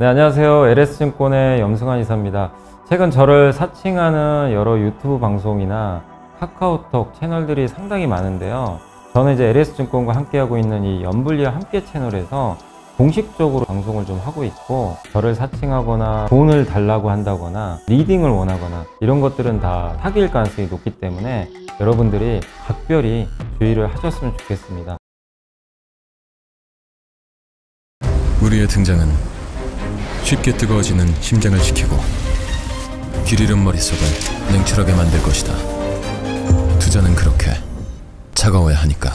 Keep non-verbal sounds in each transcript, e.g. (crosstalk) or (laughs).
네, 안녕하세요. LS증권의 염승환 이사입니다. 최근 저를 사칭하는 여러 유튜브 방송이나 카카오톡 채널들이 상당히 많은데요. 저는 이제 LS증권과 함께하고 있는 이염불리와 함께 채널에서 공식적으로 방송을 좀 하고 있고 저를 사칭하거나 돈을 달라고 한다거나 리딩을 원하거나 이런 것들은 다 사기일 가능성이 높기 때문에 여러분들이 각별히 주의를 하셨으면 좋겠습니다. 우리의 등장은 쉽게 뜨거워지는 심장을 지키고길 잃은 머릿속을 냉철하게 만들 것이다. 투자는 그렇게 차가워야 하니까.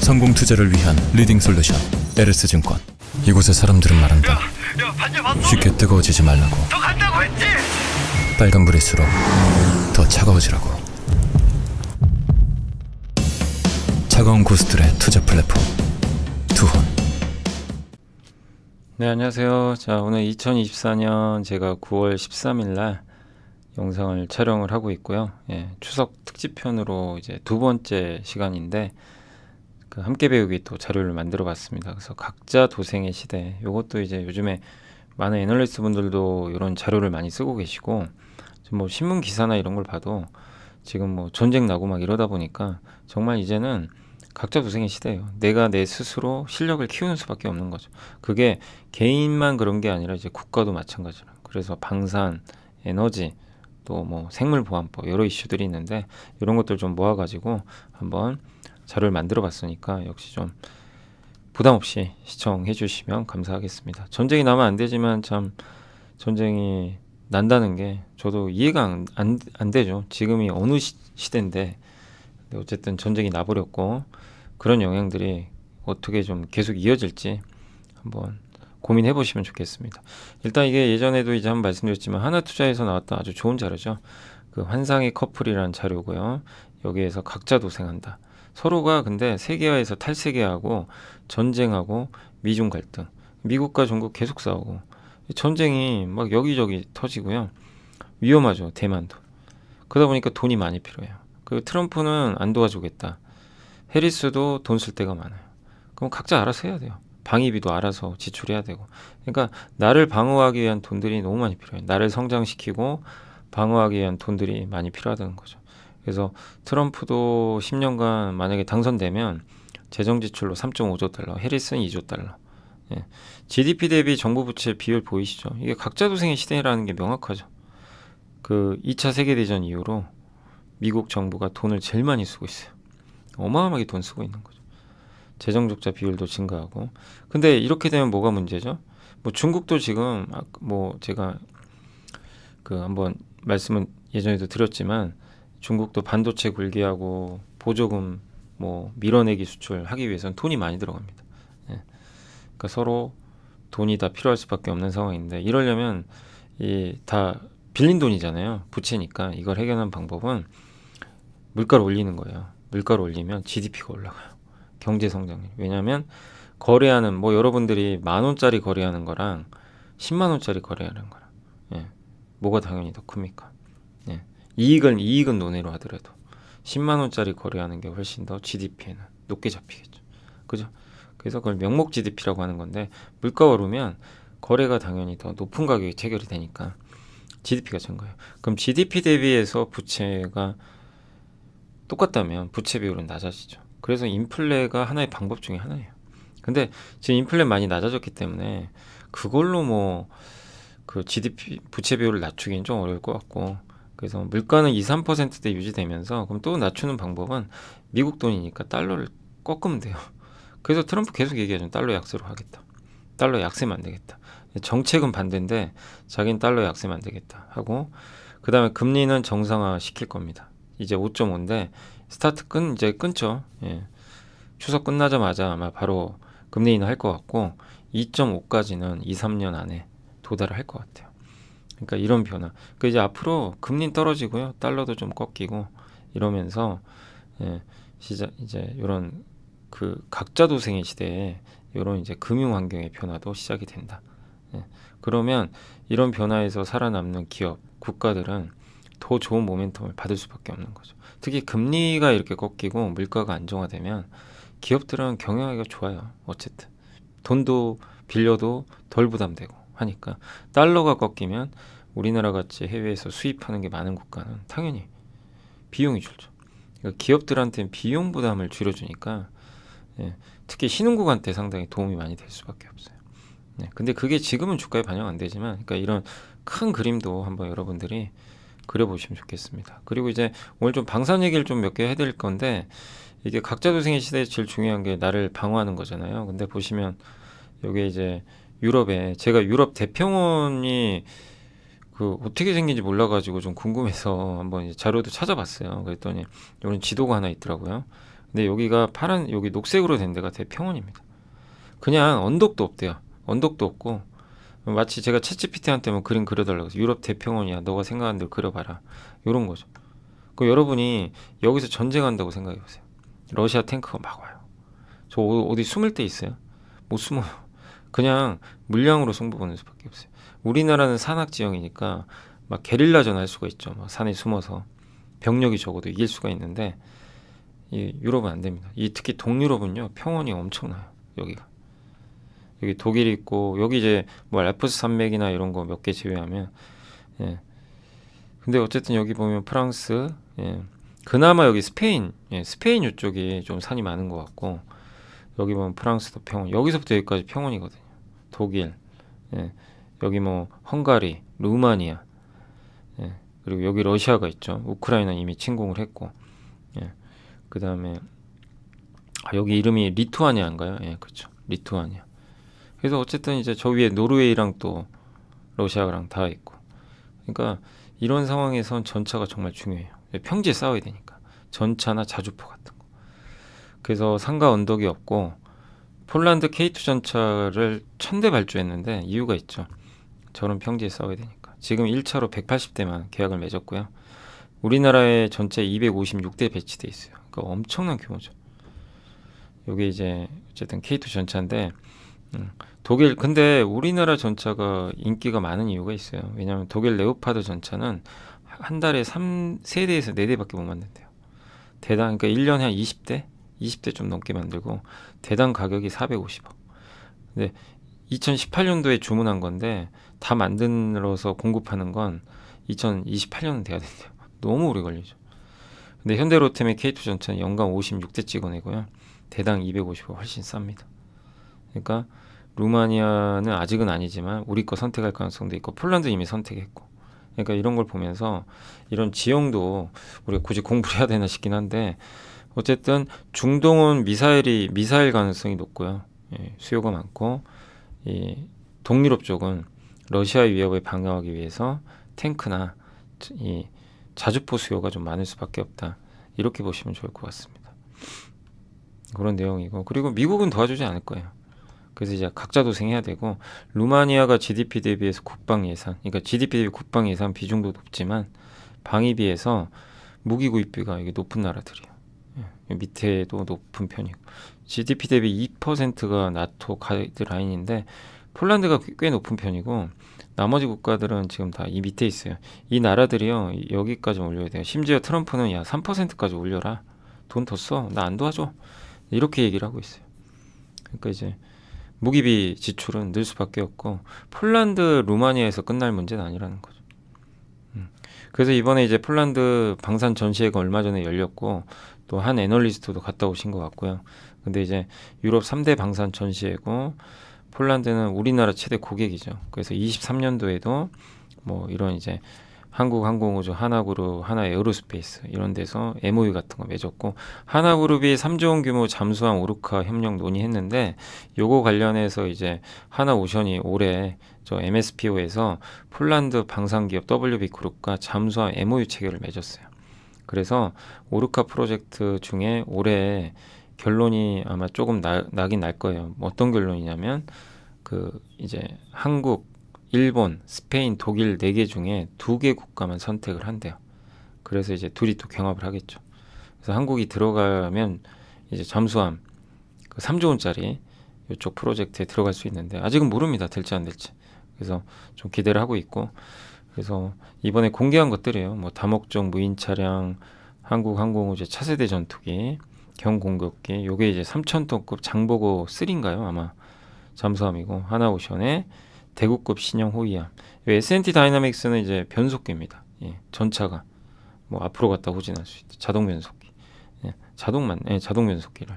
성공 투자를 위한 리딩 솔루션 에르스 증권. 이곳의 사람들은 말한다. 야, 야, 쉽게 뜨거워지지 말라고. 빨간 불일수록 더 차가워지라고. 차가운 고수들의 투자 플랫폼 투혼. 네, 안녕하세요. 자, 오늘 2024년 제가 9월 13일 날 영상을 촬영을 하고 있고요. 예, 추석 특집편으로 이제 두 번째 시간인데 그 함께 배우기 또 자료를 만들어 봤습니다. 그래서 각자 도생의 시대. 요것도 이제 요즘에 많은 애널리스트 분들도 이런 자료를 많이 쓰고 계시고 뭐 신문 기사나 이런 걸 봐도 지금 뭐 전쟁 나고 막 이러다 보니까 정말 이제는 각자 도생의 시대예요. 내가 내 스스로 실력을 키우는 수밖에 없는 거죠. 그게 개인만 그런 게 아니라 이제 국가도 마찬가지라. 그래서 방산, 에너지, 또 뭐 생물보안법 여러 이슈들이 있는데 이런 것들 좀 모아가지고 한번 자료를 만들어봤으니까 역시 좀 부담 없이 시청해주시면 감사하겠습니다. 전쟁이 나면 안 되지만 참 전쟁이 난다는 게 저도 이해가 안, 안, 안 되죠. 지금이 어느 시, 시대인데 근데 어쨌든 전쟁이 나버렸고 그런 영향들이 어떻게 좀 계속 이어질지 한번 고민해 보시면 좋겠습니다. 일단 이게 예전에도 이제 한번 말씀드렸지만 하나투자에서 나왔던 아주 좋은 자료죠. 그 환상의 커플이라는 자료고요. 여기에서 각자 도생한다. 서로가 근데 세계화에서 탈세계하고 전쟁하고 미중 갈등, 미국과 중국 계속 싸우고 전쟁이 막 여기저기 터지고요. 위험하죠 대만도. 그러다 보니까 돈이 많이 필요해요. 그 트럼프는 안 도와주겠다. 해리스도 돈 쓸 데가 많아요. 그럼 각자 알아서 해야 돼요. 방위비도 알아서 지출해야 되고. 그러니까 나를 방어하기 위한 돈들이 너무 많이 필요해요. 나를 성장시키고 방어하기 위한 돈들이 많이 필요하다는 거죠. 그래서 트럼프도 10년간 만약에 당선되면 재정 지출로 3.5조 달러, 해리스는 2조 달러. 예. GDP 대비 정부 부채 비율 보이시죠? 이게 각자 도생의 시대라는 게 명확하죠. 그 2차 세계 대전 이후로 미국 정부가 돈을 제일 많이 쓰고 있어요. 어마어마하게 돈 쓰고 있는 거죠. 재정적자 비율도 증가하고. 근데 이렇게 되면 뭐가 문제죠? 뭐 중국도 지금 아, 뭐 제가 그 한번 말씀은 예전에도 드렸지만 중국도 반도체 굴기하고 보조금 뭐 밀어내기 수출하기 위해서는 돈이 많이 들어갑니다. 예. 그러니까 서로 돈이 다 필요할 수밖에 없는 상황인데 이러려면 이 다 빌린 돈이잖아요. 부채니까 이걸 해결하는 방법은 물가를 올리는 거예요. 물가를 올리면 GDP가 올라가요. 경제 성장률. 왜냐하면 거래하는 뭐 여러분들이 만 원짜리 거래하는 거랑 10만 원짜리 거래하는 거랑 예. 뭐가 당연히 더 큽니까? 예. 이익은 이익은 논외로 하더라도 10만 원짜리 거래하는 게 훨씬 더 GDP에는 높게 잡히겠죠. 그죠? 그래서 그걸 명목 GDP라고 하는 건데 물가가 오르면 거래가 당연히 더 높은 가격이 체결이 되니까 GDP가 증가해요. 그럼 GDP 대비해서 부채가 똑같다면 부채 비율은 낮아지죠. 그래서 인플레가 하나의 방법 중에 하나예요. 근데 지금 인플레 많이 낮아졌기 때문에 그걸로 뭐 그 GDP 부채 비율을 낮추기는 좀 어려울 것 같고 그래서 물가는 2, 3%대 유지되면서 그럼 또 낮추는 방법은 미국 돈이니까 달러를 꺾으면 돼요. 그래서 트럼프 계속 얘기하죠. 달러 약세로 하겠다. 달러 약세면 안 되겠다. 정책은 반대인데 자기는 달러 약세면 안 되겠다 하고 그다음에 금리는 정상화 시킬 겁니다. 이제 5.5인데 스타트 끈 이제 끊죠. 예. 추석 끝나자마자 아마 바로 금리 인하 할것 같고 2.5까지는 2, 3년 안에 도달을 할 것 같아요. 그러니까 이런 변화. 그 이제 앞으로 금리 떨어지고요. 달러도 좀 꺾이고 이러면서 예, 시작 이제 이런 그 각자 도생의 시대에 이런 이제 금융 환경의 변화도 시작이 된다. 예. 그러면 이런 변화에서 살아남는 기업, 국가들은 더 좋은 모멘텀을 받을 수밖에 없는 거죠. 특히 금리가 이렇게 꺾이고 물가가 안정화되면 기업들은 경영하기가 좋아요. 어쨌든 돈도 빌려도 덜 부담되고 하니까 달러가 꺾이면 우리나라 같이 해외에서 수입하는 게 많은 국가는 당연히 비용이 줄죠. 그러니까 기업들한테는 비용 부담을 줄여주니까 예, 특히 신흥국한테 상당히 도움이 많이 될 수밖에 없어요. 예, 근데 그게 지금은 주가에 반영 안 되지만 그러니까 이런 큰 그림도 한번 여러분들이 그려보시면 좋겠습니다. 그리고 이제 오늘 좀 방산 얘기를 좀 몇 개 해드릴 건데 이게 각자 도생의 시대에 제일 중요한 게 나를 방어하는 거잖아요. 근데 보시면 여기 이제 유럽에 제가 유럽 대평원이 그 어떻게 생긴지 몰라가지고 좀 궁금해서 (laughs) 한번 자료도 찾아봤어요. 그랬더니 이런 지도가 하나 있더라고요. 근데 여기가 파란 여기 녹색으로 된 데가 대평원입니다. 그냥 언덕도 없대요. 언덕도 없고 마치 제가 챗 g 피티한테뭐 그림 그려달라고 해서 유럽 대평원이야 너가 생각하는 대로 그려봐라 요런 거죠 그 여러분이 여기서 전쟁한다고 생각해 보세요 러시아 탱크가 막 와요 저 어, 어디 숨을 데 있어요? 못 숨어요 그냥 물량으로 승부보는 수밖에 없어요 우리나라는 산악지형이니까 막 게릴라전 할 수가 있죠 막 산에 숨어서 병력이 적어도 이길 수가 있는데 이 유럽은 안 됩니다 이 특히 동유럽은요 평원이 엄청나요 여기가 여기 독일 있고 여기 이제 뭐 알프스 산맥이나 이런 거 몇 개 제외하면 예. 근데 어쨌든 여기 보면 프랑스 예. 그나마 여기 스페인 예. 스페인 이쪽이 좀 산이 많은 것 같고 여기 보면 프랑스도 평원 여기서부터 여기까지 평원이거든요 독일 예. 여기 뭐 헝가리 루마니아 예. 그리고 여기 러시아가 있죠 우크라이나 이미 침공을 했고 예. 그 다음에 아, 여기 이름이 리투아니아인가요? 예 그렇죠 리투아니아 그래서 어쨌든 이제 저 위에 노르웨이랑 또 러시아랑 다 있고 그러니까 이런 상황에선 전차가 정말 중요해요. 예, 평지에 싸워야 되니까 전차나 자주포 같은 거. 그래서 상가 언덕이 없고 폴란드 K2 전차를 천대 발주했는데 이유가 있죠. 저런 평지에 싸워야 되니까. 지금 1차로 180대만 계약을 맺었고요. 우리나라의 전체 256대 배치돼 있어요. 그러니까 엄청난 규모죠. 이게 이제 어쨌든 K2 전차인데 독일 근데 우리나라 전차가 인기가 많은 이유가 있어요. 왜냐하면 독일 레오파드 전차는 한 달에 3세대에서4대밖에못 만든대요. 대당 그러니까 1년에한2 0대2 0대좀 넘게 만들고 대당 가격이 4 5 0억 근데 2 0 1 8 년도에 주문한 건데 다 만들어서 공급하는 건2 0 2 8 년은 돼야 된대요. 너무 오래 걸리죠. 근데 현대로템의 K2 전차는 연간 5 6대 찍어내고요. 대당 2 5 0억 훨씬 쌉니다. 그러니까 루마니아는 아직은 아니지만 우리 거 선택할 가능성도 있고 폴란드 이미 선택했고 그러니까 이런 걸 보면서 이런 지형도 우리가 굳이 공부를 해야 되나 싶긴 한데 어쨌든 중동은 미사일이 미사일 가능성이 높고요 예, 수요가 많고 이 동유럽 쪽은 러시아의 위협을 방어하기 위해서 탱크나 이 자주포 수요가 좀 많을 수밖에 없다 이렇게 보시면 좋을 것 같습니다 그런 내용이고 그리고 미국은 도와주지 않을 거예요 그래서 이제 각자 도생해야 되고 루마니아가 GDP 대비해서 국방 예산, 그러니까 GDP 대비 국방 예산 비중도 높지만 방위비에서 무기 구입비가 이게 높은 나라들이에요. 예, 밑에도 높은 편이고 GDP 대비 2%가 나토 가이드라인인데 폴란드가 꽤 높은 편이고 나머지 국가들은 지금 다 이 밑에 있어요. 이 나라들이요 여기까지 올려야 돼요. 심지어 트럼프는 야 3%까지 올려라. 돈 더 써. 나 안 도와줘. 이렇게 얘기를 하고 있어요. 그러니까 이제 무기비 지출은 늘 수밖에 없고 폴란드 루마니아에서 끝날 문제는 아니라는 거죠. 음. 그래서 이번에 이제 폴란드 방산 전시회가 얼마 전에 열렸고 또 한 애널리스트도 갔다 오신 것 같고요. 근데 이제 유럽 3대 방산 전시회고 폴란드는 우리나라 최대 고객이죠. 그래서 23년도에도 뭐 이런 이제 한국항공우주, 하나그룹, 하나에어로스페이스 이런 데서 MOU 같은 거 맺었고 하나그룹이 3조원 규모 잠수함 오르카 협력 논의했는데 요거 관련해서 이제 하나오션이 올해 저 MSPO에서 폴란드 방산기업 WB 그룹과 잠수함 MOU 체결을 맺었어요. 그래서 오르카 프로젝트 중에 올해 결론이 아마 조금 나, 나긴 날 거예요. 어떤 결론이냐면 그 이제 한국 일본, 스페인, 독일 네 개 중에 두 개 국가만 선택을 한대요. 그래서 이제 둘이 또 경합을 하겠죠. 그래서 한국이 들어가면 이제 잠수함 그 3조 원짜리 이쪽 프로젝트에 들어갈 수 있는데 아직은 모릅니다. 될지 안 될지. 그래서 좀 기대를 하고 있고 그래서 이번에 공개한 것들이에요. 뭐 다목적 무인 차량, 한국 항공우제 차세대 전투기, 경공격기, 요게 이제 3,000톤급 장보고 3인가요? 아마 잠수함이고 하나오션에 대구급 신형 호위함. S&T 다이나믹스는 이제 변속기입니다. 예, 전차가 뭐 앞으로 갔다 후진할 수 있다. 자동 변속기. 예, 자동만, 예, 자동 변속기를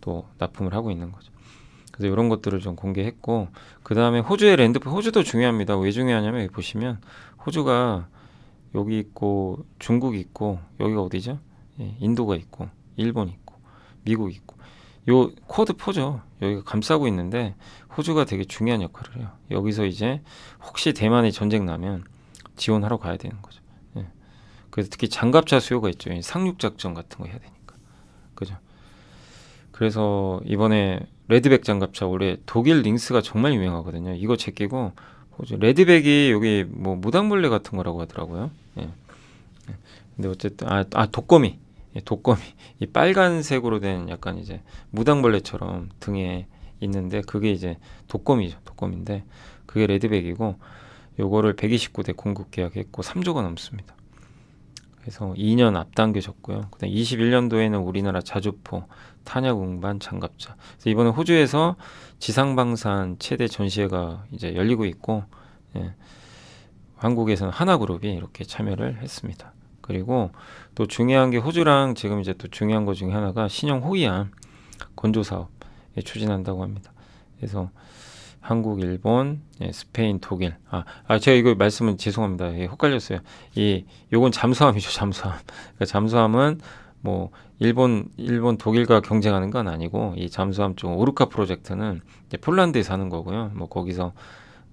또 납품을 하고 있는 거죠. 그래서 이런 것들을 좀 공개했고 그 다음에 호주의 랜드폰 호주도 중요합니다. 왜 중요하냐면 여기 보시면 호주가 여기 있고 중국 있고 여기가 어디죠? 예, 인도가 있고 일본 있고 미국 있고 요 코드 포죠. 여기가 감싸고 있는데 호주가 되게 중요한 역할을 해요. 여기서 이제 혹시 대만에 전쟁 나면 지원하러 가야 되는 거죠. 예. 그래서 특히 장갑차 수요가 있죠. 상륙 작전 같은 거 해야 되니까. 그죠? 그래서 이번에 레드백 장갑차 올해 독일 링스가 정말 유명하거든요. 이거 제끼고 호주 레드백이 여기 뭐 무당벌레 같은 거라고 하더라고요. 예. 예. 근데 어쨌든 아, 아 독거미 독거미 (laughs) 이 빨간색으로 된 약간 이제 무당벌레처럼 등에 있는데 그게 이제 독거미죠 독거미인데 그게 레드백이고 요거를 129대 공급 계약했고 3조가 넘습니다 그래서 2년 앞당겨졌고요 그다음 21년도에는 우리나라 자주포 탄약 운반 장갑차 그래서 이번에 호주에서 지상방산 최대 전시회가 이제 열리고 있고 예, 한국에서는 하나그룹이 이렇게 참여를 했습니다 그리고 또 중요한 게 호주랑 지금 이제 또 중요한 것 중에 하나가 신형 호위함 건조 사업에 추진한다고 합니다. 그래서 한국, 일본, 예, 스페인, 독일. 아, 아, 제가 이거 말씀은 죄송합니다. 예, 헷갈렸어요. 이 요건 잠수함이죠, 잠수함. 그러니까 잠수함은 뭐 일본, 일본, 독일과 경쟁하는 건 아니고 이 잠수함 쪽 오르카 프로젝트는 이제 폴란드에 사는 거고요. 뭐 거기서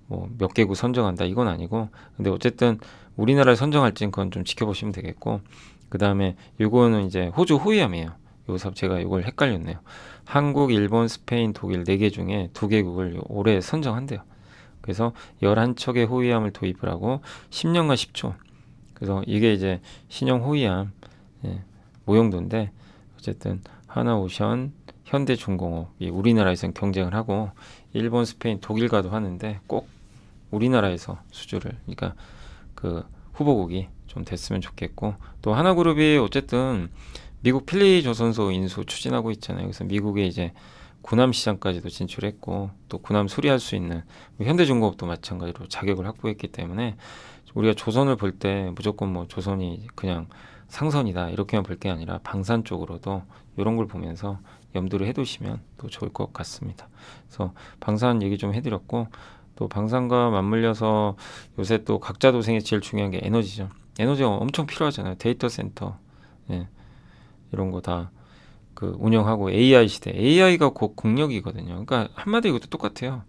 뭐 몇 개국 선정한다 이건 아니고 근데 어쨌든 우리나라를 선정할지는 그건 좀 지켜보시면 되겠고 그 다음에 요거는 이제 호주 호위함이에요. 요삽 제가 이걸 헷갈렸네요. 한국, 일본, 스페인, 독일 네 개 중에 두 개국을 올해 선정한대요. 그래서 열한 척의 호위함을 도입을 하고 십년과십초 그래서 이게 이제 신형 호위함 예, 모형도인데 어쨌든 하나오션, 현대중공업이 우리나라에선 경쟁을 하고 일본, 스페인, 독일과도 하는데 꼭 우리나라에서 수주를 그러니까 그 후보국이 좀 됐으면 좋겠고 또 하나그룹이 어쨌든 미국 필리 조선소 인수 추진하고 있잖아요. 그래서 미국의 이제 군함 시장까지도 진출했고 또 군함 수리할 수 있는 뭐 현대중공업도 마찬가지로 자격을 확보했기 때문에 우리가 조선을 볼 때 무조건 뭐 조선이 그냥 상선이다 이렇게만 볼 게 아니라 방산 쪽으로도 이런 걸 보면서 염두를 해두시면 또 좋을 것 같습니다. 그래서 방산 얘기 좀 해드렸고 또 방산과 맞물려서 요새 또 각자 도생에 제일 중요한 게 에너지죠. 에너지가 엄청 필요하잖아요. 데이터 센터 예. 이런 거다그 운영하고 AI 시대 AI가 곧 공력이거든요. 그러니까 한마디 로 이것도 똑같아요.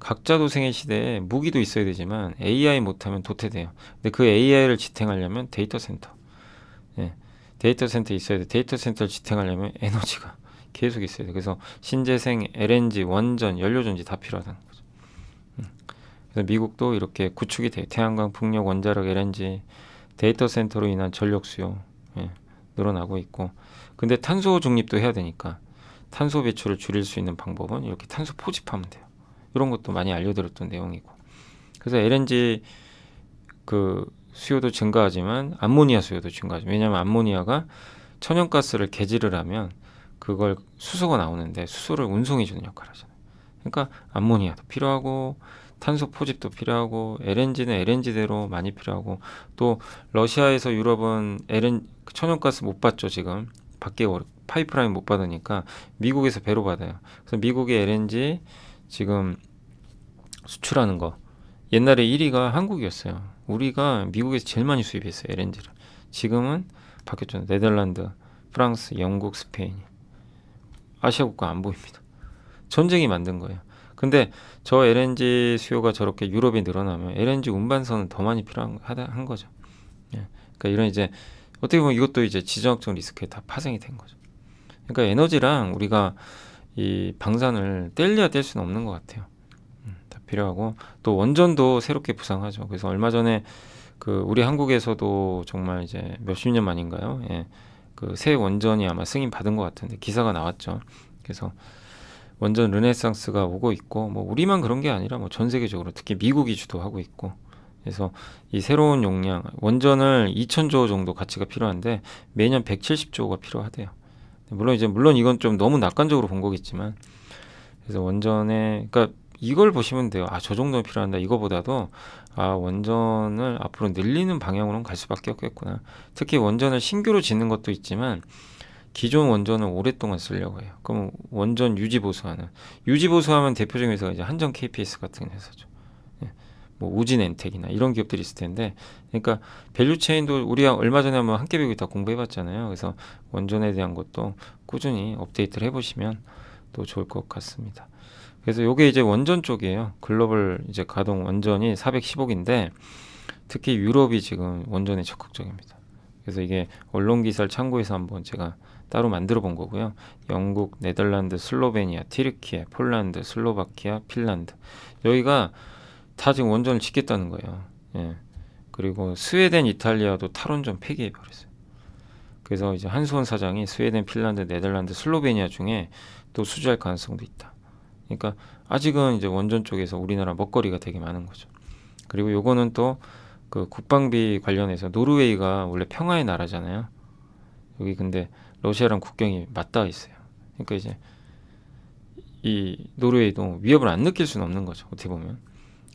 각자 도생의 시대에 무기도 있어야 되지만 AI 못하면 도태돼요. 근데 그 AI를 지탱하려면 데이터 센터 예. 데이터 센터 있어야 돼. 데이터 센터를 지탱하려면 에너지가 계속 있어야 돼. 그래서 신재생, LNG, 원전, 연료전지 다 필요하다. 그래서 미국도 이렇게 구축이 돼 태양광, 풍력, 원자력, LNG 데이터 센터로 인한 전력 수요 예, 늘어나고 있고 근데 탄소 중립도 해야 되니까 탄소 배출을 줄일 수 있는 방법은 이렇게 탄소 포집하면 돼요. 이런 것도 많이 알려드렸던 내용이고 그래서 LNG 그 수요도 증가하지만 암모니아 수요도 증가하죠. 왜냐하면 암모니아가 천연가스를 개질을 하면 그걸 수소가 나오는데 수소를 운송해주는 역할을 하잖아요. 그러니까 암모니아도 필요하고 탄소 포집도 필요하고 LNG는 LNG대로 많이 필요하고 또 러시아에서 유럽은 LN 천연가스 못 받죠 지금 밖에 파이프라인 못 받으니까 미국에서 배로 받아요. 그래서 미국의 LNG 지금 수출하는 거 옛날에 1위가 한국이었어요. 우리가 미국에서 제일 많이 수입했어요 LNG를. 지금은 바뀌었죠. 네덜란드, 프랑스, 영국, 스페인. 아시아 국가 안 보입니다. 전쟁이 만든 거예요. 근데 저 LNG 수요가 저렇게 유럽이 늘어나면 LNG 운반선은 더 많이 필요한 한 거죠. 예. 그러니까 이런 이제 어떻게 보면 이것도 이제 지정학적 리스크에 다 파생이 된 거죠. 그러니까 에너지랑 우리가 이 방산을 뗄려야 뗄 수는 없는 것 같아요. 음, 다 필요하고 또 원전도 새롭게 부상하죠. 그래서 얼마 전에 그 우리 한국에서도 정말 이제 몇십 년 만인가요? 예. 그 새 원전이 아마 승인 받은 것 같은데 기사가 나왔죠. 그래서 완전 르네상스가 오고 있고 뭐 우리만 그런 게 아니라 뭐 전 세계적으로 특히 미국이 주도하고 있고 그래서 이 새로운 용량 원전을 2천조 정도 가치가 필요한데 매년 170조가 필요하대요. 물론 이제 물론 이건 좀 너무 낙관적으로 본 거겠지만 그래서 원전에 그러니까 이걸 보시면 돼요. 아, 저 정도는 필요한다. 이거보다도 아, 원전을 앞으로 늘리는 방향으로 는갈 수밖에 없겠구나. 특히 원전을 신규로 짓는 것도 있지만 기존 원전을 오랫동안 쓰려고 해요. 그럼 원전 유지 보수하는 유지 보수하면 대표적인 회사가 이제 한전 KPS 같은 회사죠. 예. 뭐 우진 엔텍이나 이런 기업들이 있을 텐데 그러니까 밸류체인도 우리가 얼마 전에 한번 한계 배우기 다 공부해 봤잖아요 그래서 원전에 대한 것도 꾸준히 업데이트를 해보시면 또 좋을 것 같습니다 그래서 요게 이제 원전 쪽이에요 글로벌 이제 가동 원전이 4 1 0인데 특히 유럽이 지금 원전에 적극적입니다 그래서 이게 언론 기사를 참고해서 한번 제가 따로 만들어 본 거고요. 영국, 네덜란드, 슬로베니아, 티르키에, 폴란드, 슬로바키아, 핀란드 여기가 다 지금 원전을 짓겠다는 거예요. 예. 그리고 스웨덴, 이탈리아도 탈원전 폐기해 버렸어요. 그래서 이제 한수원 사장이 스웨덴, 핀란드, 네덜란드, 슬로베니아 중에 또 수주할 가능성도 있다. 그러니까 아직은 이제 원전 쪽에서 우리나라 먹거리가 되게 많은 거죠. 그리고 요거는 또그 국방비 관련해서 노르웨이가 원래 평화의 나라잖아요. 여기 근데 러시아랑 국경이 맞닿아 있어요. 그러니까 이제 이 노르웨이도 위협을 안 느낄 수는 없는 거죠. 어떻게 보면.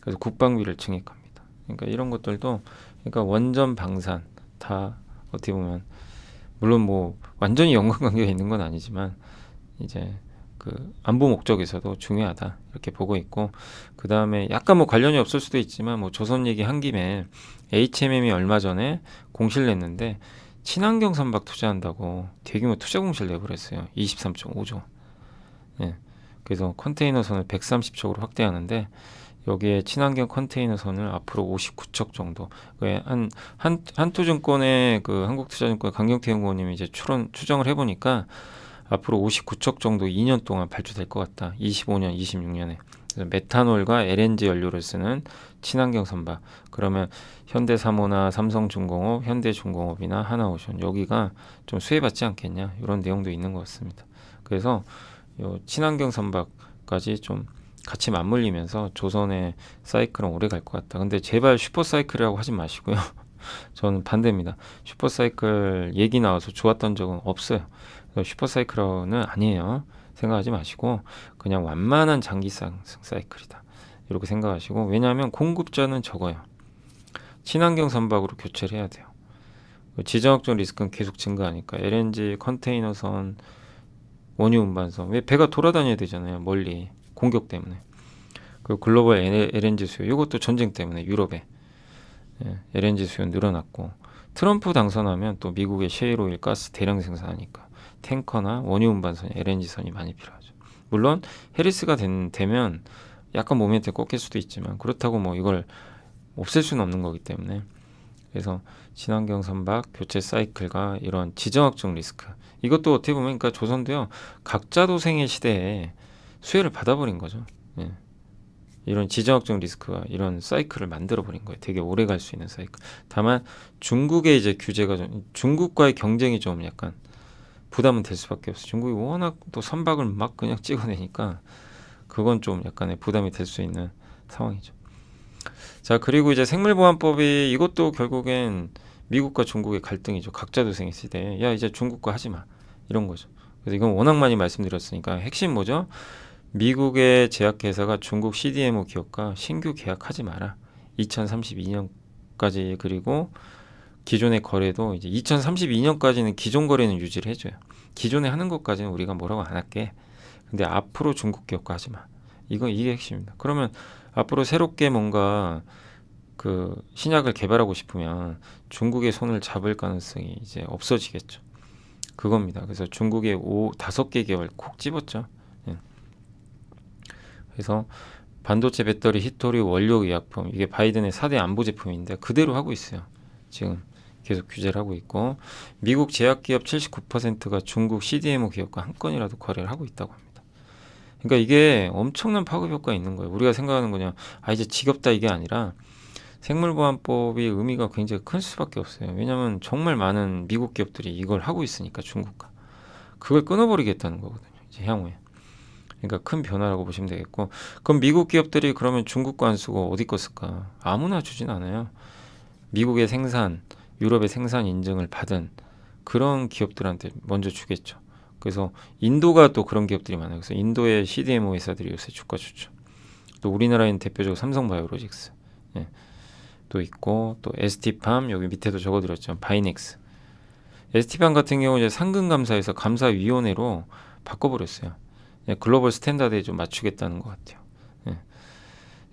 그래서 국방비를 증액합니다. 그러니까 이런 것들도 그러니까 원전 방산 다 어떻게 보면 물론 뭐 완전히 연관 관계가 있는 건 아니지만 이제 그 안보 목적에서도 중요하다 이렇게 보고 있고 그 다음에 약간 뭐 관련이 없을 수도 있지만 뭐 조선 얘기 한 김에 HMM이 얼마 전에 공시를 냈는데 친환경 선박 투자한다고 대규모 투자 공시를 내버렸어요 23.5조. 예. 그래서 컨테이너선을 130척으로 확대하는데 여기에 친환경 컨테이너선을 앞으로 59척 정도 왜한 한 한투증권의 그 한국투자증권 강경태 연구원님이 이제 추론 추정을 해보니까 앞으로 59척 정도 2년 동안 발주될 것 같다. 25년, 26년에. 메탄올과 LNG 연료를 쓰는 친환경 선박. 그러면 현대사모나 삼성중공업, 현대중공업이나 하나오션 여기가 좀 수혜받지 않겠냐 이런 내용도 있는 것 같습니다. 그래서 요 친환경 선박까지 좀 같이 맞물리면서 조선의 사이클은 오래 갈 것 같다. 근데 제발 슈퍼사이클이라고 하지 마시고요. (laughs) 저는 반대입니다. 슈퍼사이클 얘기 나와서 좋았던 적은 없어요. 그러니까 슈퍼사이클러는 아니에요. 생각하지 마시고 그냥 완만한 장기 상승 사이클이다. 이렇게 생각하시고 왜냐하면 공급자는 적어요. 친환경 선박으로 교체를 해야 돼요. 그 지정학적 리스크는 계속 증가하니까 LNG 컨테이너선 원유 운반선 왜 배가 돌아다녀야 되잖아요 멀리 공격 때문에 그 글로벌 LNG 수요 이것도 전쟁 때문에 유럽에 예, LNG 수요 늘어났고 트럼프 당선하면 또 미국의 셰일오일 가스 대량 생산하니까 탱커나 원유 운반선, LNG선이 많이 필요하죠. 물론 해리스가 된, 되면 약간 모멘트에 꺾일 수도 있지만 그렇다고 뭐 이걸 없앨 수는 없는 거기 때문에 그래서 친환경 선박 교체 사이클과 이런 지정학적 리스크 이것도 어떻게 보면 그러니까 조선도요 각자 도생의 시대에 수혜를 받아버린 거죠. 예. 이런 지정학적 리스크와 이런 사이클을 만들어 버린 거예요. 되게 오래 갈 수 있는 사이클. 다만 중국의 이제 규제가 좀 중국과의 경쟁이 좀 약간 부담은 될 수밖에 없어. 중국이 워낙 또 선박을 막 그냥 (laughs) 찍어내니까 그건 좀 약간의 부담이 될 수 있는 상황이죠. 자 그리고 이제 생물보안법이 이것도 결국엔 미국과 중국의 갈등이죠. 각자 도생의 시대에 야 이제 중국과 하지 마 이런 거죠. 그래서 이건 워낙 많이 말씀드렸으니까 핵심 뭐죠? 미국의 제약회사가 중국 CDMO 기업과 신규 계약하지 마라. 2032년까지 그리고 기존의 거래도 이제 2032년까지는 기존 거래는 유지를 해줘요. 기존에 하는 것까지는 우리가 뭐라고 안 할게. 근데 앞으로 중국 기업과 하지 마. 이건 이게 핵심입니다. 그러면 앞으로 새롭게 뭔가 그 신약을 개발하고 싶으면 중국의 손을 잡을 가능성이 이제 없어지겠죠. 그겁니다. 그래서 중국의 5, 다섯 개 계열 콕 집었죠. 예. 그래서 반도체 배터리 히토리 원료 의약품 이게 바이든의 4대 안보 제품인데 그대로 하고 있어요. 지금 계속 규제를 하고 있고 미국 제약기업 79%가 중국 CDMO 기업과 한 건이라도 거래를 하고 있다고 합니다. 그러니까 이게 엄청난 파급 효과 있는 거예요. 우리가 생각하는 거냐 아 이제 지겹다 이게 아니라 생물보안법이 의미가 굉장히 큰 수밖에 없어요. 왜냐하면 정말 많은 미국 기업들이 이걸 하고 있으니까 중국과 그걸 끊어버리겠다는 거거든요. 이제 향후에. 그러니까 큰 변화라고 보시면 되겠고 그럼 미국 기업들이 그러면 중국 관수 쓰고 어디 껐을까 아무나 주진 않아요. 미국의 생산 유럽의 생산 인증을 받은 그런 기업들한테 먼저 주겠죠. 그래서 인도가 또 그런 기업들이 많아요. 그래서 인도의 CDMO 회사들이 요새 주가 좋죠또 우리나라인 대표적으로 삼성바이오로직스 예. 또 있고 또 ST팜 여기 밑에도 적어드렸죠. 바이넥스. ST팜 같은 경우 이제 상근 감사에서 감사위원회로 바꿔버렸어요. 예, 글로벌 스탠다드에 좀 맞추겠다는 것 같아요. 예.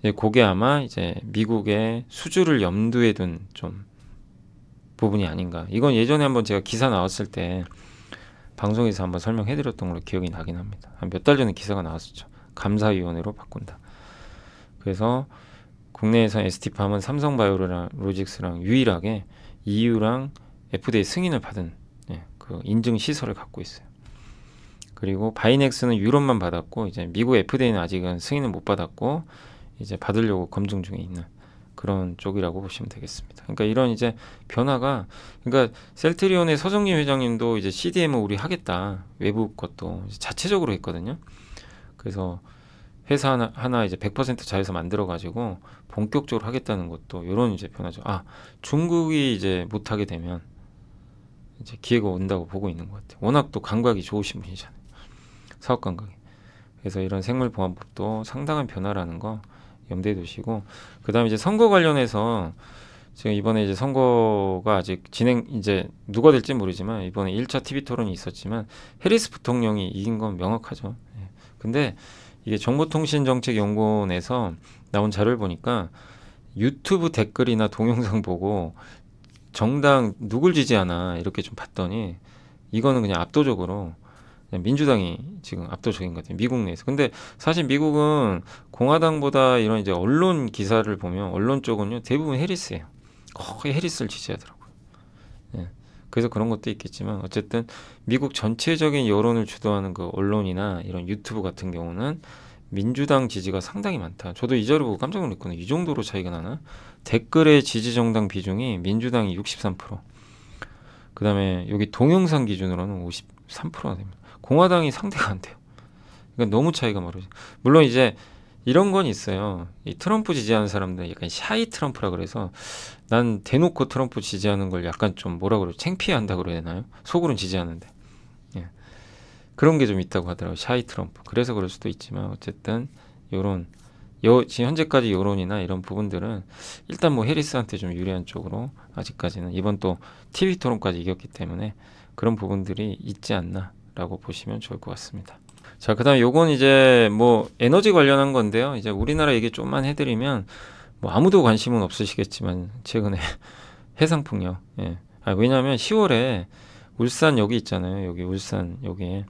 예, 그게 아마 이제 미국의 수주를 염두에 둔좀 부분이 아닌가. 이건 예전에 한번 제가 기사 나왔을 때 방송에서 한번 설명해 드렸던 걸로 기억이 나긴 합니다. 한 몇 달 전에 기사가 나왔었죠. 감사위원회로 바꾼다. 그래서 국내에서 ST팜은 삼성바이오랑 로직스랑 유일하게 EU랑 FDA 승인을 받은 예, 그 인증 시설을 갖고 있어요. 그리고 바이넥스는 유럽만 받았고 이제 미국 FDA는 아직은 승인을 못 받았고 이제 받으려고 검증 중에 있는 그런 쪽이라고 보시면 되겠습니다. 그러니까 이런 이제 변화가 그러니까 셀트리온의 서정림 회장님도 이제 CDM을 우리 하겠다 외부 것도 자체적으로 했거든요. 그래서 회사 하나, 하나 이제 100% 자회사 만들어 가지고 본격적으로 하겠다는 것도 이런 이제 변화죠. 아 중국이 이제 못하게 되면 이제 기회가 온다고 보고 있는 것 같아요. 워낙 또 감각이 좋으신 분이잖아요. 사업 감각이. 그래서 이런 생물 보안법도 상당한 변화라는 거 염두에 두시고 그다음에 이제 선거 관련해서 지금 이번에 이제 선거가 아직 진행 이제 누가 될지 모르지만 이번에 1차 TV 토론이 있었지만 해리스 부통령이 이긴 건 명확하죠. 예. 근데 이게 정보통신정책연구원에서 나온 자료를 보니까 유튜브 댓글이나 동영상 보고 정당 누굴 지지하나 이렇게 좀 봤더니 이거는 그냥 압도적으로 민주당이 지금 압도적인 것 같아요. 미국 내에서. 근데 사실 미국은 공화당보다 이런 이제 언론 기사를 보면 언론 쪽은요 대부분 해리스예요. 거의 해리스를 지지하더라고요. 예. 그래서 그런 것도 있겠지만 어쨌든 미국 전체적인 여론을 주도하는 그 언론이나 이런 유튜브 같은 경우는 민주당 지지가 상당히 많다. 저도 이 자료 보고 깜짝 놀랐거든요. 이 정도로 차이가 나나? 댓글의 지지 정당 비중이 민주당이 63%. 그 다음에 여기 동영상 기준으로는 53%가 됩니다. 공화당이 상대가 안 돼요. 그러니까 너무 차이가 멀어져. 물론 이제 이런 건 있어요. 이 트럼프 지지하는 사람들은 약간 샤이 트럼프라 그래서 난 대놓고 트럼프 지지하는 걸 약간 좀 뭐라 그러죠 창피한다 그래야 되나요? 속으로는 지지하는데. 예. 그런 게 좀 있다고 하더라고요. 샤이 트럼프. 그래서 그럴 수도 있지만 어쨌든 요런 요 지금 현재까지 여론이나 이런 부분들은 일단 뭐 해리스한테 좀 유리한 쪽으로 아직까지는 이번 또 TV 토론까지 이겼기 때문에 그런 부분들이 있지 않나 라고 보시면 좋을 것 같습니다 자그 다음 요건 이제 뭐 에너지 관련한 건데요 이제 우리나라 얘기 좀만 해드리면 뭐 아무도 관심은 없으시겠지만 최근에 (laughs) 해상풍력 예. 아, 왜냐하면 10월에 울산 여기 있잖아요 여기 울산 여기에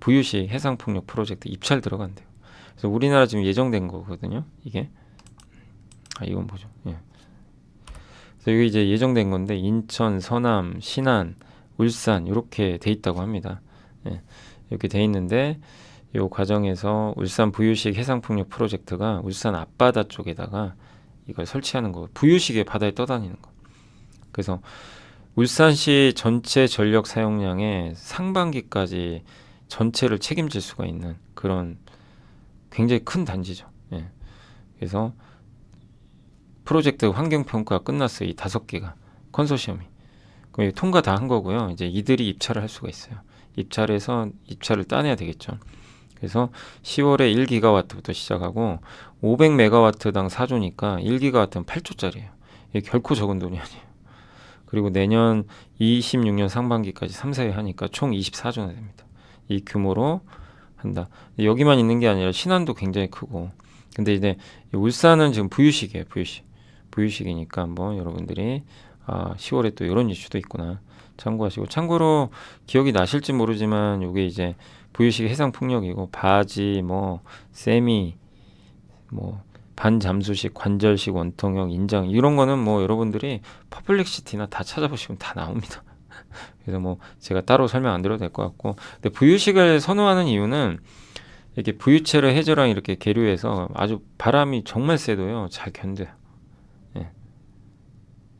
부유시 해상풍력 프로젝트 입찰 들어간대요 그래서 우리나라 지금 예정된 거거든요 이게 아 이건 뭐죠 예. 그래서 이게 이제 예정된 건데 인천 서남 신안 울산 이렇게 돼 있다고 합니다 예, 이렇게 돼 있는데 이 과정에서 울산 부유식 해상풍력 프로젝트가 울산 앞바다 쪽에다가 이걸 설치하는 거 부유식의 바다에 떠다니는 거 그래서 울산시 전체 전력 사용량의 상반기까지 전체를 책임질 수가 있는 그런 굉장히 큰 단지죠. 예. 그래서 프로젝트 환경평가가 끝났어요. 이 다섯 개가 컨소시엄이. 그럼 통과 다 한 거고요. 이제 이들이 입찰을 할 수가 있어요. 입찰해서 입찰을 따내야 되겠죠. 그래서 10월에 1기가와트부터 시작하고 500메가와트당 4조니까 1기가와트는 8조짜리예요. 이게 결코 적은 돈이 아니에요. 그리고 내년 26년 상반기까지 3세에 하니까 총 24조나 됩니다. 이 규모로 한다. 여기만 있는 게 아니라 신안도 굉장히 크고 근데 이제 울산은 지금 부유식이에요. 부유식. 부유식이니까 한번 여러분들이 아 10월에 또 이런 이슈도 있구나. 참고하시고 참고로 기억이 나실지 모르지만 이게 이제 부유식 해상 폭력이고 바지 뭐 세미 뭐 반잠수식 관절식 원통형 인장 이런 거는 뭐 여러분들이 퍼플렉시티나 다 찾아보시면 다 나옵니다. (laughs) 그래서 뭐 제가 따로 설명 안 드려도 될 것 같고 근데 부유식을 선호하는 이유는 이렇게 부유체를 해저랑 이렇게 계류해서 아주 바람이 정말 세도요 잘 견뎌요. 예.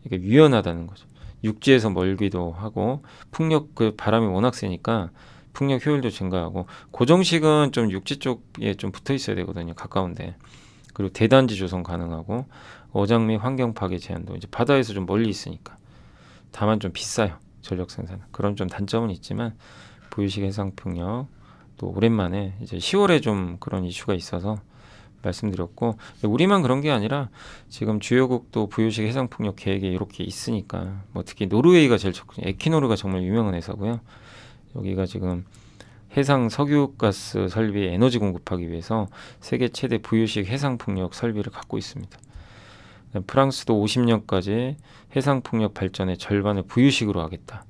이게 유연하다는 거죠. 육지에서 멀기도 하고 풍력 그 바람이 워낙 세니까 풍력 효율도 증가하고 고정식은 좀 육지 쪽에 좀 붙어 있어야 되거든요. 가까운데. 그리고 대단지 조성 가능하고 어장 및 환경 파괴 제한도 이제 바다에서 좀 멀리 있으니까 다만 좀 비싸요. 전력 생산 그런 좀 단점은 있지만 보유식 해상 풍력 또 오랜만에 이제 10월에 좀 그런 이슈가 있어서 말씀드렸고 우리만 그런 게 아니라 지금 주요국도 부유식 해상풍력 계획에 이렇게 있으니까 뭐 특히 노르웨이가 제일 적극 에키노르가 정말 유명한 회사고요. 여기가 지금 해상 석유가스 설비에 너지 공급하기 위해서 세계 최대 부유식 해상풍력 설비를 갖고 있습니다. 프랑스도 50년까지 해상풍력 발전의 절반을 부유식으로 하겠다.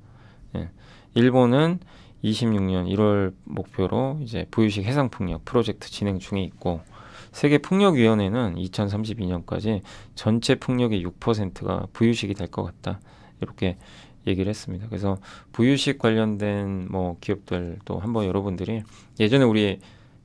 예. 일본은 26년 1월 목표로 이제 부유식 해상풍력 프로젝트 진행 중에 있고 세계풍력위원회는 2032년까지 전체 풍력의 6%가 부유식이 될 것 같다. 이렇게 얘기를 했습니다. 그래서 부유식 관련된 뭐 기업들도 한번 여러분들이 예전에 우리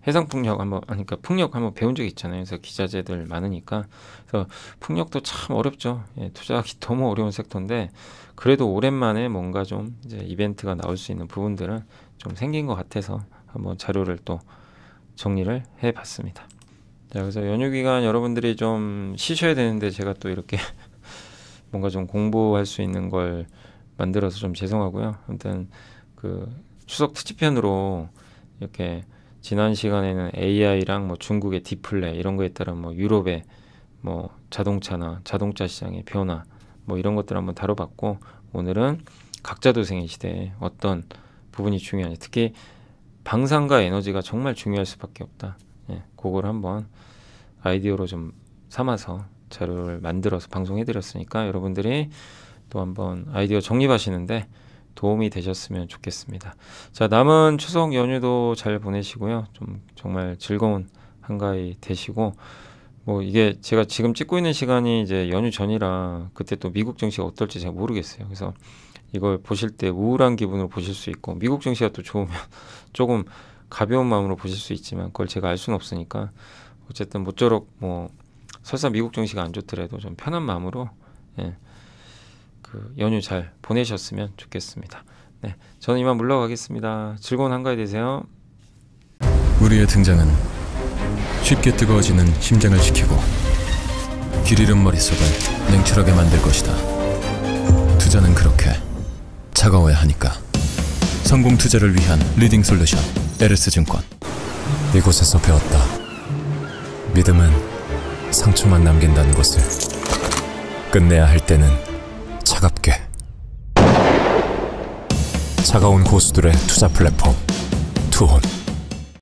해상 풍력 한번 아니 까풍력 그러니까 한번 배운 적 있잖아요. 그래서 기자재들 많으니까 그래서 풍력도참 어렵죠. 예, 투자하기 (laughs) 너무 어려운 섹터인데 그래도 오랜만에 뭔가 좀 이제 이벤트가 나올 수 있는 부분들은 좀 생긴 것 같아서 한번 자료를 또 정리를 해봤습니다. 자, 네, 그래서 연휴 기간 여러분들이 좀 쉬셔야 되는데 제가 또 이렇게 (laughs) 뭔가 좀 공부할 수 있는 걸 만들어서 좀 죄송하고요. 아무튼 그 추석 특집편으로 이렇게 지난 시간에는 AI랑 뭐 중국의 디플레 이런 거에 따른 뭐 유럽의 뭐 자동차나 자동차 시장의 변화 뭐 이런 것들 한번 다뤄봤고 오늘은 각자 도생의 시대에 어떤 부분이 중요하냐 특히 방산과 에너지가 정말 중요할 수밖에 없다. 예, 그걸 한번 아이디어로 좀 삼아서 자료를 만들어서 방송해드렸으니까 여러분들이 또 한번 아이디어 정립하시는데 도움이 되셨으면 좋겠습니다. 자, 남은 추석 연휴도 잘 보내시고요. 좀 정말 즐거운 한가위 되시고 뭐 이게 제가 지금 찍고 있는 시간이 이제 연휴 전이라 그때 또 미국 증시가 어떨지 잘 모르겠어요. 그래서 이걸 보실 때 우울한 기분으로 보실 수 있고 미국 증시가 또 좋으면 (laughs) 조금 가벼운 마음으로 보실 수 있지만 그걸 제가 알 수는 없으니까 어쨌든 모쪼록 뭐 설사 미국 정시가 안 좋더라도 좀 편한 마음으로 예, 그 연휴 잘 보내셨으면 좋겠습니다. 네, 저는 이만 물러가겠습니다. 즐거운 한가위 되세요. 우리의 등장은 쉽게 뜨거워지는 심장을 식히고 길 잃은 머릿속을 냉철하게 만들 것이다. 투자는 그렇게 차가워야 하니까. 성공 투자를 위한 리딩 솔루션. 에르스증권 이곳에서 배웠다 믿음은 상처만 남긴다는 것을 끝내야 할 때는 차갑게 차가운 고수들의 투자 플랫폼 투혼